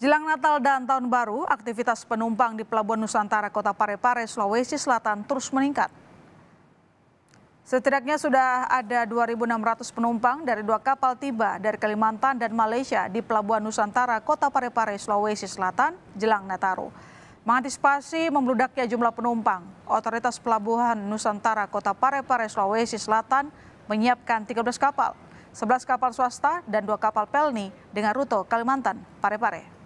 Jelang Natal dan Tahun Baru, aktivitas penumpang di Pelabuhan Nusantara Kota Parepare, Sulawesi Selatan terus meningkat. Setidaknya sudah ada 2.600 penumpang dari dua kapal tiba dari Kalimantan dan Malaysia di Pelabuhan Nusantara Kota Parepare, Sulawesi Selatan jelang Nataru. Mengantisipasi membludaknya jumlah penumpang, otoritas Pelabuhan Nusantara Kota Parepare, Sulawesi Selatan menyiapkan 13 kapal, 11 kapal swasta dan dua kapal Pelni dengan rute Kalimantan, Parepare. -Pare.